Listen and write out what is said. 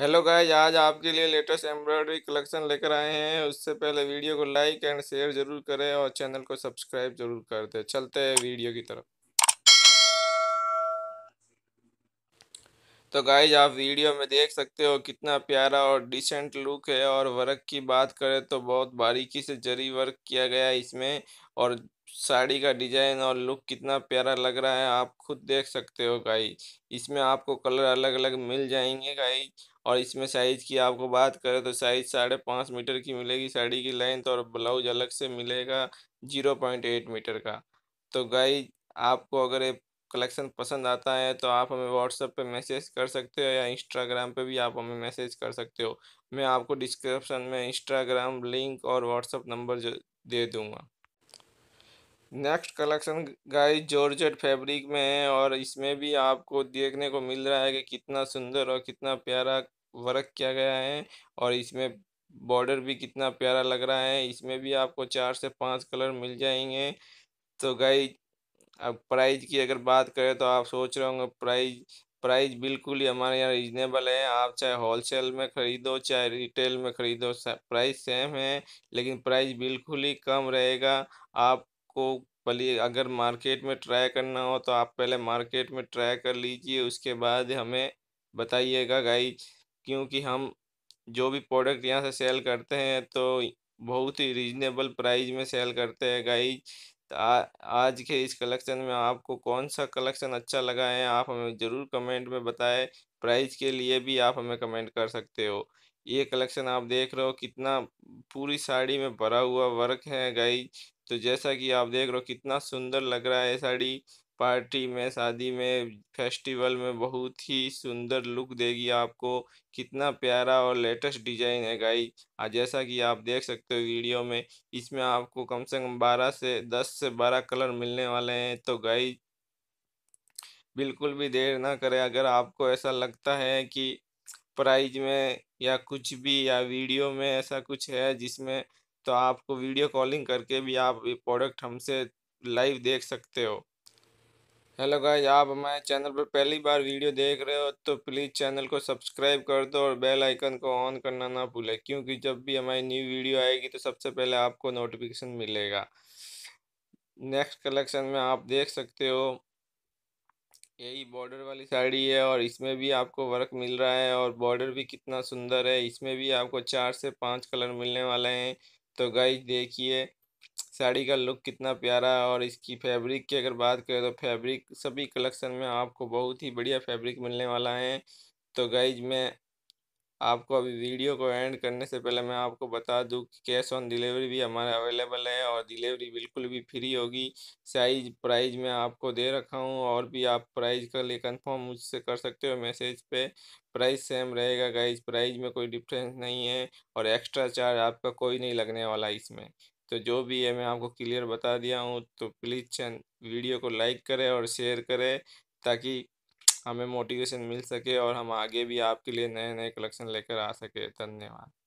hello guys आज आपके लिए लेटेस्ट एम्ब्रॉयडरी कलेक्शन लेकर आए हैं उससे पहले वीडियो को लाइक एंड शेयर जरूर करें और चैनल को सब्सक्राइब जरूर कर दें चलते हैं वीडियो की तरफ तो गाइज आप वीडियो में देख सकते हो कितना प्यारा और डिसेंट लुक है और वर्क की बात करें तो बहुत बारीकी से जरी वर्क किया गया है इसमें और साड़ी का डिजाइन और लुक कितना प्यारा लग रहा है आप खुद देख सकते हो गाई इसमें आपको कलर अलग अलग मिल जाएंगे गाइज और इसमें साइज़ की आपको बात करें तो साइज़ साढ़े पाँच मीटर की मिलेगी साड़ी की लेंथ और ब्लाउज अलग से मिलेगा जीरो पॉइंट एट मीटर का तो गाइज आपको अगर ये कलेक्शन पसंद आता है तो आप हमें व्हाट्सएप पे मैसेज कर सकते हो या इंस्टाग्राम पे भी आप हमें मैसेज कर सकते हो मैं आपको डिस्क्रिप्शन में इंस्टाग्राम लिंक और व्हाट्सएप नंबर दे दूँगा next collection guys georgette fabric में है और इसमें भी आपको देखने को मिल रहा है कि कितना सुंदर और कितना प्यारा वर्क किया गया है और इसमें बॉर्डर भी कितना प्यारा लग रहा है इसमें भी आपको चार से पाँच कलर मिल जाएंगे तो गाइस अब प्राइज की अगर बात करें तो आप सोच रहे होंगे प्राइज प्राइस बिल्कुल ही हमारे यहाँ रिजनेबल है आप चाहे होलसेल में ख़रीदो चाहे रिटेल में ख़रीदो प्राइस सेम है लेकिन प्राइस बिल्कुल ही कम रहेगा आपको पहले अगर मार्केट में ट्राई करना हो तो आप पहले मार्केट में ट्राई कर लीजिए उसके बाद हमें बताइएगा गाइज क्योंकि हम जो भी प्रोडक्ट यहाँ से सेल करते हैं तो बहुत ही रिजनेबल प्राइस में सेल करते हैं गाइज आज के इस कलेक्शन में आपको कौन सा कलेक्शन अच्छा लगा है आप हमें ज़रूर कमेंट में बताएं प्राइस के लिए भी आप हमें कमेंट कर सकते हो ये कलेक्शन आप देख रहे हो कितना पूरी साड़ी में भरा हुआ वर्क है गाई तो जैसा कि आप देख रहे हो कितना सुंदर लग रहा है साड़ी पार्टी में शादी में फेस्टिवल में बहुत ही सुंदर लुक देगी आपको कितना प्यारा और लेटेस्ट डिजाइन है गाई आज जैसा कि आप देख सकते हो वीडियो में इसमें आपको कम से कम बारह से दस से बारह कलर मिलने वाले हैं तो गाई बिल्कुल भी देर ना करें अगर आपको ऐसा लगता है कि प्राइज में या कुछ भी या वीडियो में ऐसा कुछ है जिसमें तो आपको वीडियो कॉलिंग करके भी आप ये प्रोडक्ट हमसे लाइव देख सकते हो हेलो गाइज आप हमारे चैनल पर पहली बार वीडियो देख रहे हो तो प्लीज़ चैनल को सब्सक्राइब कर दो और बेल आइकन को ऑन करना ना भूलें क्योंकि जब भी हमारी न्यू वीडियो आएगी तो सबसे पहले आपको नोटिफिकेशन मिलेगा नेक्स्ट कलेक्शन में आप देख सकते हो यही बॉर्डर वाली साड़ी है और इसमें भी आपको वर्क मिल रहा है और बॉर्डर भी कितना सुंदर है इसमें भी आपको चार से पाँच कलर मिलने वाले हैं तो गाइज देखिए साड़ी का लुक कितना प्यारा और इसकी फैब्रिक की अगर बात करें तो फैब्रिक सभी कलेक्शन में आपको बहुत ही बढ़िया फैब्रिक मिलने वाला है तो गाइज मैं आपको अभी वीडियो को एंड करने से पहले मैं आपको बता दूं कि कैश ऑन डिलीवरी भी हमारा अवेलेबल है और डिलीवरी बिल्कुल भी फ्री होगी साइज प्राइज मैं आपको दे रखा हूँ और भी आप प्राइज का लिए कन्फर्म मुझसे कर सकते हो मैसेज पे प्राइस सेम रहेगा गाइज प्राइज में कोई डिफरेंस नहीं है और एक्स्ट्रा चार्ज आपका कोई नहीं लगने वाला इसमें तो जो भी है मैं आपको क्लियर बता दिया हूँ तो प्लीज़ चैन वीडियो को लाइक करें और शेयर करें ताकि हमें मोटिवेशन मिल सके और हम आगे भी आपके लिए नए नए कलेक्शन लेकर आ सके धन्यवाद